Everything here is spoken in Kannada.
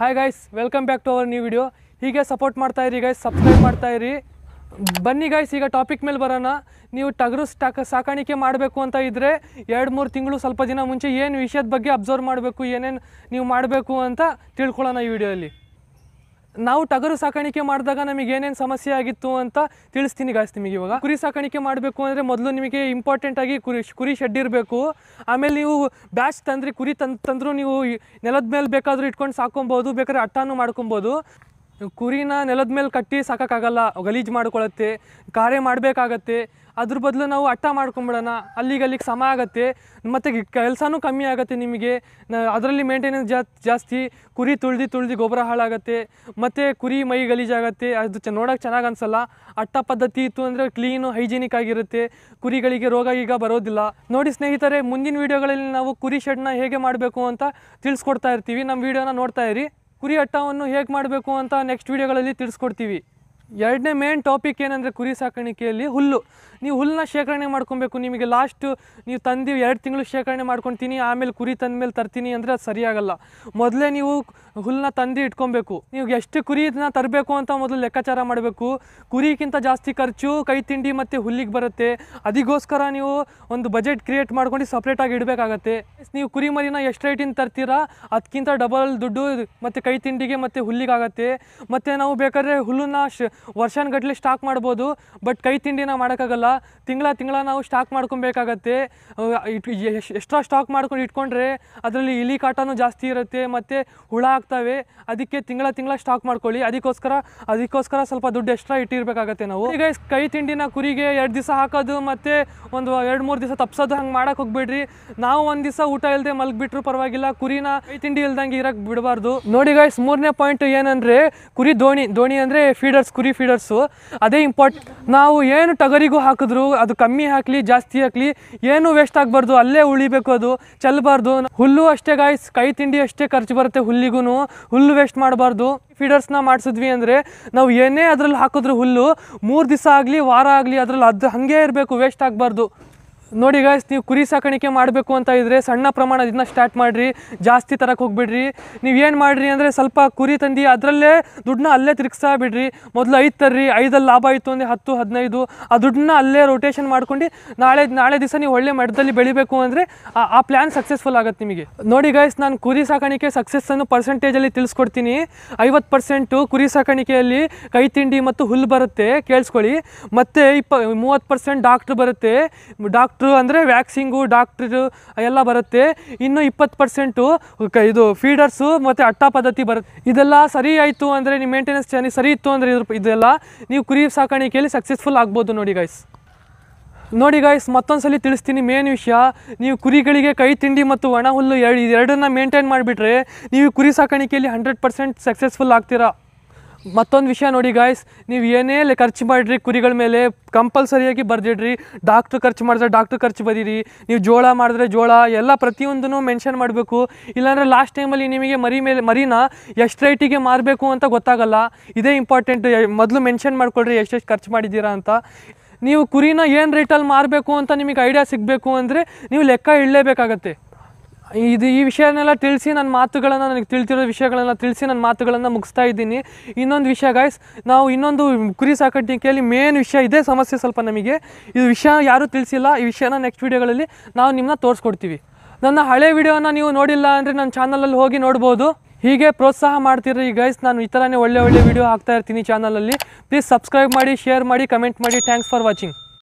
hi guys welcome back to our new video ಹೀಗೆ ಸಪೋರ್ಟ್ ಮಾಡ್ತಾ ಇರಿ ಗೈಸ್ ಸಬ್ಸ್ಕ್ರೈಬ್ ಮಾಡ್ತಾ ಇರಿ ಬನ್ನಿ ಗೈಸ್ ಈಗ ಟಾಪಿಕ್ ಮೇಲೆ ಬರೋಣ ನೀವು ಟಗರು ಸ್ಟಾಕ್ ಸಾಕಾಣಿಕೆ ಮಾಡಬೇಕು ಅಂತ ಇದ್ದರೆ ಎರಡು ಮೂರು ತಿಂಗಳು ಸ್ವಲ್ಪ ದಿನ ಮುಂಚೆ ಏನು ವಿಷಯದ ಬಗ್ಗೆ ಅಬ್ಸರ್ವ್ ಮಾಡಬೇಕು ಏನೇನು ನೀವು ಮಾಡಬೇಕು ಅಂತ ತಿಳ್ಕೊಳ್ಳೋಣ ಈ ವಿಡಿಯೋಲಿ ನಾವು ಟಗರು ಸಾಕಾಣಿಕೆ ಮಾಡಿದಾಗ ನಮಗೆ ಏನೇನು ಸಮಸ್ಯೆ ಆಗಿತ್ತು ಅಂತ ತಿಳಿಸ್ತೀನಿ ಗಾಯ್ಸ್ ನಿಮಗೆ ಇವಾಗ ಕುರಿ ಸಾಕಾಣಿಕೆ ಮಾಡಬೇಕು ಅಂದರೆ ಮೊದಲು ನಿಮಗೆ ಇಂಪಾರ್ಟೆಂಟ್ ಆಗಿ ಕುರಿ ಕುರಿ ಶೆಡ್ ಇರಬೇಕು ಆಮೇಲೆ ನೀವು ಬ್ಯಾಚ್ ತಂದ್ರಿ ಕುರಿ ತಂದು ತಂದರೂ ನೀವು ನೆಲದ ಮೇಲೆ ಬೇಕಾದರೂ ಇಟ್ಕೊಂಡು ಸಾಕೊಬೋದು ಬೇಕಾದ್ರೆ ಅಟ್ಟಾನು ಮಾಡ್ಕೊಬೋದು ಕುರಿನ ನೆಲದ ಮೇಲೆ ಕಟ್ಟಿ ಸಾಕೋಕ್ಕಾಗಲ್ಲ ಗಲೀಜು ಮಾಡ್ಕೊಳತ್ತೆ ಕಾರ್ಯ ಮಾಡಬೇಕಾಗತ್ತೆ ಅದ್ರ ಬದಲು ನಾವು ಅಟ್ಟ ಮಾಡ್ಕೊಂಬಿಡೋಣ ಅಲ್ಲಿಗೆ ಅಲ್ಲಿಗೆ ಸಮ ಆಗುತ್ತೆ ಮತ್ತು ಕೆಲಸನೂ ಕಮ್ಮಿ ಆಗುತ್ತೆ ನಿಮಗೆ ಅದರಲ್ಲಿ ಮೇಂಟೆನೆನ್ಸ್ ಜಾಸ್ತಿ ಕುರಿ ತುಳಿದು ತುಳಿದು ಗೊಬ್ಬರ ಹಾಳಾಗತ್ತೆ ಮತ್ತು ಕುರಿ ಮೈ ಗಲೀಜಾಗುತ್ತೆ ಅದು ಚ ನೋಡೋಕೆ ಚೆನ್ನಾಗಿ ಅನಿಸಲ್ಲ ಅಟ್ಟ ಪದ್ಧತಿ ಇತ್ತು ಅಂದರೆ ಕ್ಲೀನು ಹೈಜಿನಿಕ್ ಆಗಿರುತ್ತೆ ಕುರಿಗಳಿಗೆ ರೋಗ ಈಗ ಬರೋದಿಲ್ಲ ನೋಡಿ ಸ್ನೇಹಿತರೆ ಮುಂದಿನ ವೀಡಿಯೋಗಳಲ್ಲಿ ನಾವು ಕುರಿ ಶೆಡ್ನ ಹೇಗೆ ಮಾಡಬೇಕು ಅಂತ ತಿಳಿಸ್ಕೊಡ್ತಾ ಇರ್ತೀವಿ ನಮ್ಮ ವೀಡಿಯೋನ ನೋಡ್ತಾ ಇರಿ ಕುರಿ ಅಟ್ಟವನ್ನು ಹೇಗೆ ಮಾಡಬೇಕು ಅಂತ ನೆಕ್ಸ್ಟ್ ವೀಡಿಯೋಗಳಲ್ಲಿ ತಿಳಿಸ್ಕೊಡ್ತೀವಿ ಎರಡನೇ ಮೇನ್ ಟಾಪಿಕ್ ಏನಂದರೆ ಕುರಿ ಸಾಕಾಣಿಕೆಯಲ್ಲಿ ಹುಲ್ಲು ನೀವು ಹುಲ್ಲನ್ನ ಶೇಖರಣೆ ಮಾಡ್ಕೊಬೇಕು ನಿಮಗೆ ಲಾಸ್ಟ್ ನೀವು ತಂದು ಎರಡು ತಿಂಗಳು ಶೇಖರಣೆ ಮಾಡ್ಕೊತೀನಿ ಆಮೇಲೆ ಕುರಿ ತಂದ ಮೇಲೆ ತರ್ತೀನಿ ಅಂದರೆ ಅದು ಸರಿಯಾಗಲ್ಲ ಮೊದಲೇ ನೀವು ಹುಲ್ಲನ್ನ ತಂದು ಇಟ್ಕೊಬೇಕು ನೀವು ಎಷ್ಟು ಕುರಿನ ತರಬೇಕು ಅಂತ ಮೊದಲು ಲೆಕ್ಕಾಚಾರ ಮಾಡಬೇಕು ಕುರಿಗಿಂತ ಜಾಸ್ತಿ ಖರ್ಚು ಕೈ ತಿಂಡಿ ಮತ್ತು ಹುಲ್ಲಿಗೆ ಬರುತ್ತೆ ಅದಿಗೋಸ್ಕರ ನೀವು ಒಂದು ಬಜೆಟ್ ಕ್ರಿಯೇಟ್ ಮಾಡ್ಕೊಂಡು ಸಪ್ರೇಟಾಗಿ ಇಡಬೇಕಾಗತ್ತೆ ನೀವು ಕುರಿ ಮರಿನ ಎಷ್ಟು ರೇಟಿಂದ ತರ್ತೀರಾ ಅದಕ್ಕಿಂತ ಡಬಲ್ ದುಡ್ಡು ಮತ್ತು ಕೈ ತಿಂಡಿಗೆ ಮತ್ತು ಹುಲ್ಲಿಗಾಗತ್ತೆ ಮತ್ತು ನಾವು ಬೇಕಾದ್ರೆ ಹುಲ್ಲನ್ನ ಶ ವರ್ಷಾನುಗಟ್ಲೆ ಸ್ಟಾಕ್ ಮಾಡ್ಬೋದು ಬಟ್ ಕೈ ತಿಂಡಿನ ಮಾಡೋಕ್ಕಾಗಲ್ಲ ತಿಂಗಳ ತಿಂಗಳ ನಾವು ಸ್ಟಾಕ್ ಮಾಡ್ಕೊಬೇಕಾಗತ್ತೆ ಎಕ್ಸ್ಟ್ರಾ ಸ್ಟಾಕ್ ಮಾಡ್ಕೊಂಡು ಇಟ್ಕೊಂಡ್ರೆ ಅದರಲ್ಲಿ ಇಲಿ ಕಾಟನೂ ಜಾಸ್ತಿ ಇರುತ್ತೆ ಮತ್ತು ಹುಳ ಆಗ್ತವೆ ಅದಕ್ಕೆ ತಿಂಗಳ ತಿಂಗಳ ಸ್ಟಾಕ್ ಮಾಡ್ಕೊಳ್ಳಿ ಅದಕ್ಕೋಸ್ಕರ ಅದಕ್ಕೋಸ್ಕರ ಸ್ವಲ್ಪ ದುಡ್ಡು ಎಕ್ಸ್ಟ್ರಾ ಇಟ್ಟಿರ್ಬೇಕಾಗತ್ತೆ ನಾವು ಈಗ ಕೈ ತಿಂಡಿನ ಕುರಿಗೆ ಎರಡು ದಿವಸ ಹಾಕೋದು ಮತ್ತು ಒಂದು ಎರಡು ಮೂರು ದಿವಸ ತಪ್ಸೋದು ಹಂಗೆ ಮಾಡೋಕೆ ಹೋಗ್ಬೇಡ್ರಿ ನಾವು ಒಂದು ದಿವಸ ಊಟ ಇಲ್ಲದೆ ಮಲಗಿಬಿಟ್ರು ಪರವಾಗಿಲ್ಲ ಕುರಿನ ಕೈ ತಿಂಡಿ ಇಲ್ದಂಗೆ ಇರಕ್ಕೆ ಬಿಡಬಾರ್ದು ನೋಡಿ ಗೈಸ್ ಮೂರನೇ ಪಾಯಿಂಟ್ ಏನಂದರೆ ಕುರಿ ದೋಣಿ ದೋಣಿ ಅಂದರೆ ಫೀಡರ್ಸ್ ಕುರಿ ಫೀಡರ್ಸು ಅದೇ ಇಂಪಾರ್ಟ್ ನಾವು ಏನು ಟಗರಿಗೂ ಹಾಕಿದ್ರು ಅದು ಕಮ್ಮಿ ಹಾಕಲಿ ಜಾಸ್ತಿ ಹಾಕಲಿ ಏನು ವೇಸ್ಟ್ ಆಗಬಾರ್ದು ಅಲ್ಲೇ ಉಳಿಬೇಕು ಅದು ಚೆಲ್ಲಬಾರ್ದು ಹುಲ್ಲು ಅಷ್ಟೇ ಗಾಯ್ಸ್ ಕೈ ತಿಂಡಿ ಅಷ್ಟೇ ಖರ್ಚು ಬರುತ್ತೆ ಹುಲ್ಲಿಗೂ ಹುಲ್ಲು ವೇಸ್ಟ್ ಮಾಡಬಾರ್ದು ಫೀಡರ್ಸ್ನ ಮಾಡಿಸಿದ್ವಿ ಅಂದರೆ ನಾವು ಏನೇ ಅದರಲ್ಲಿ ಹಾಕಿದ್ರು ಹುಲ್ಲು ಮೂರು ದಿವಸ ಆಗಲಿ ವಾರ ಆಗಲಿ ಅದರಲ್ಲಿ ಅದು ಹಾಗೆ ಇರಬೇಕು ವೇಸ್ಟ್ ಆಗಬಾರ್ದು ನೋಡಿ ಗಾಯ್ಸ್ ನೀವು ಕುರಿ ಸಾಕಾಣಿಕೆ ಮಾಡಬೇಕು ಅಂತ ಇದ್ದರೆ ಸಣ್ಣ ಪ್ರಮಾಣದಿಂದ ಸ್ಟಾರ್ಟ್ ಮಾಡಿರಿ ಜಾಸ್ತಿ ತರಕ್ಕೆ ಹೋಗ್ಬಿಡ್ರಿ ನೀವು ಏನು ಮಾಡಿರಿ ಅಂದರೆ ಸ್ವಲ್ಪ ಕುರಿ ತಂದು ಅದರಲ್ಲೇ ದುಡ್ಡನ್ನ ಅಲ್ಲೇ ತಿರುಗಿಸಾಬಿಡ್ರಿ ಬಿಡ್ರಿ ಮೊದಲು ಐದು ತರ್ರಿ ಐದಲ್ಲಿ ಲಾಭ ಆಯಿತು ಅಂದರೆ ಹತ್ತು ಹದಿನೈದು ಆ ದುಡ್ಡನ್ನ ಅಲ್ಲೇ ರೊಟೇಷನ್ ಮಾಡ್ಕೊಂಡು ನಾಳೆ ನಾಳೆ ದಿವಸ ನೀವು ಒಳ್ಳೆ ಮಠದಲ್ಲಿ ಬೆಳಿಬೇಕು ಅಂದರೆ ಆ ಪ್ಲ್ಯಾನ್ ಸಕ್ಸಸ್ಫುಲ್ ಆಗುತ್ತೆ ನಿಮಗೆ ನೋಡಿ ಗಾಯ್ಸ್ ನಾನು ಕುರಿ ಸಾಕಾಣಿಕೆ ಸಕ್ಸಸ್ಸನ್ನು ಪರ್ಸೆಂಟೇಜಲ್ಲಿ ತಿಳಿಸ್ಕೊಡ್ತೀನಿ ಐವತ್ತು ಪರ್ಸೆಂಟು ಕುರಿ ಸಾಕಾಣಿಕೆಯಲ್ಲಿ ಕೈ ತಿಂಡಿ ಮತ್ತು ಹುಲ್ಲು ಬರುತ್ತೆ ಕೇಳಿಸ್ಕೊಳ್ಳಿ ಮತ್ತು ಇಪ್ಪ ಮೂವತ್ತು ಪರ್ಸೆಂಟ್ ಡಾಕ್ಟ್ರ್ ಬರುತ್ತೆ ಡಾಕ್ಟ್ರ್ ಡಾಕ್ಟ್ರು ಅಂದರೆ ವ್ಯಾಕ್ಸಿಂಗು ಡಾಕ್ಟ್ರು ಎಲ್ಲ ಬರುತ್ತೆ ಇನ್ನು ಇಪ್ಪತ್ತು ಪರ್ಸೆಂಟು ಇದು ಫೀಡರ್ಸು ಮತ್ತು ಅಟ್ಟ ಪದ್ಧತಿ ಬರುತ್ತೆ ಇದೆಲ್ಲ ಸರಿ ಆಯಿತು ಅಂದರೆ ನಿಮ್ಮ ಮೇಂಟೆನೆನ್ಸ್ ಚೆನ್ನಾಗಿ ಸರಿ ಇತ್ತು ಅಂದರೆ ಇದ್ರ ಇದೆಲ್ಲ ನೀವು ಕುರಿ ಸಾಕಾಣಿಕೆಯಲ್ಲಿ ಸಕ್ಸಸ್ಫುಲ್ ಆಗ್ಬೋದು ನೋಡಿ ಗಾಯ್ಸ್ ನೋಡಿ ಗಾಯ್ಸ್ ಮತ್ತೊಂದು ಸಲ ತಿಳಿಸ್ತೀನಿ ಮೇನ್ ವಿಷಯ ನೀವು ಕುರಿಗಳಿಗೆ ಕೈ ತಿಂಡಿ ಮತ್ತು ಒಣ ಹುಲ್ಲು ಎರಡು ಇದೆರಡನ್ನ ಮೇಂಟೈನ್ ಮಾಡಿಬಿಟ್ರೆ ನೀವು ಕುರಿ ಸಾಕಾಣಿಕೆಯಲ್ಲಿ ಹಂಡ್ರೆಡ್ ಪರ್ಸೆಂಟ್ ಸಕ್ಸಸ್ಫುಲ್ ಆಗ್ತೀರಾ ಮತ್ತೊಂದು ವಿಷಯ ನೋಡಿ ಗಾಯ್ಸ್ ನೀವು ಏನೇ ಖರ್ಚು ಮಾಡಿರಿ ಕುರಿಗಳ ಮೇಲೆ ಕಂಪಲ್ಸರಿಯಾಗಿ ಬರ್ದಿಡ್ರಿ ಡಾಕ್ಟ್ರ್ ಖರ್ಚು ಮಾಡಿದ್ರೆ ಡಾಕ್ಟ್ರ್ ಖರ್ಚು ಬರೀರಿ ನೀವು ಜೋಳ ಮಾಡಿದ್ರೆ ಜೋಳ ಎಲ್ಲ ಪ್ರತಿಯೊಂದನ್ನು ಮೆನ್ಷನ್ ಮಾಡಬೇಕು ಇಲ್ಲಾಂದರೆ ಲಾಸ್ಟ್ ಟೈಮಲ್ಲಿ ನಿಮಗೆ ಮರಿ ಮೇಲೆ ಮರಿನ ಎಷ್ಟು ರೇಟಿಗೆ ಮಾರಬೇಕು ಅಂತ ಗೊತ್ತಾಗಲ್ಲ ಇದೇ ಇಂಪಾರ್ಟೆಂಟ್ ಮೊದಲು ಮೆನ್ಷನ್ ಮಾಡಿಕೊಡ್ರಿ ಎಷ್ಟೆಷ್ಟು ಖರ್ಚು ಮಾಡಿದ್ದೀರಾ ಅಂತ ನೀವು ಕುರಿನ ಏನು ರೇಟಲ್ಲಿ ಮಾರಬೇಕು ಅಂತ ನಿಮಗೆ ಐಡಿಯಾ ಸಿಗಬೇಕು ಅಂದರೆ ನೀವು ಲೆಕ್ಕ ಇಳಲೇಬೇಕಾಗತ್ತೆ ಇದು ಈ ವಿಷಯನೆಲ್ಲ ತಿಳಿಸಿ ನನ್ನ ಮಾತುಗಳನ್ನು ನನಗೆ ತಿಳ್ತಿರೋ ವಿಷಯಗಳೆಲ್ಲ ತಿಳಿಸಿ ನನ್ನ ಮಾತುಗಳನ್ನು ಮುಗಿಸ್ತಾ ಇದ್ದೀನಿ ಇನ್ನೊಂದು ವಿಷಯ ಗಾಯ್ಸ್ ನಾವು ಇನ್ನೊಂದು ಕುರಿ ಸಾಕಾಣಿಕೆಯಲ್ಲಿ ಮೇನ್ ವಿಷಯ ಇದೇ ಸಮಸ್ಯೆ ಸ್ವಲ್ಪ ನಮಗೆ ಇದು ವಿಷಯ ಯಾರೂ ತಿಳಿಸಿಲ್ಲ ಈ ವಿಷಯನ ನೆಕ್ಸ್ಟ್ ವೀಡಿಯೋಗಳಲ್ಲಿ ನಾವು ನಿಮ್ಮನ್ನ ತೋರಿಸ್ಕೊಡ್ತೀವಿ ನನ್ನ ಹಳೆ ವಿಡಿಯೋನ ನೀವು ನೋಡಿಲ್ಲ ಅಂದರೆ ನನ್ನ ಚಾನಲಲ್ಲಿ ಹೋಗಿ ನೋಡ್ಬೋದು ಹೀಗೆ ಪ್ರೋತ್ಸಾಹ ಮಾಡ್ತಿರೋ ಈ ಗೈಸ್ ನಾನು ಈ ಥರನೇ ಒಳ್ಳೆ ಒಳ್ಳೆ ವೀಡಿಯೋ ಹಾಕ್ತಾ ಇರ್ತೀನಿ ಚಾನಲಲ್ಲಿ ಪ್ಲೀಸ್ ಸಬ್ಸ್ಕ್ರೈಬ್ ಮಾಡಿ ಶೇರ್ ಮಾಡಿ ಕಮೆಂಟ್ ಮಾಡಿ ಥ್ಯಾಂಕ್ಸ್ ಫಾರ್ ವಾಚಿಂಗ್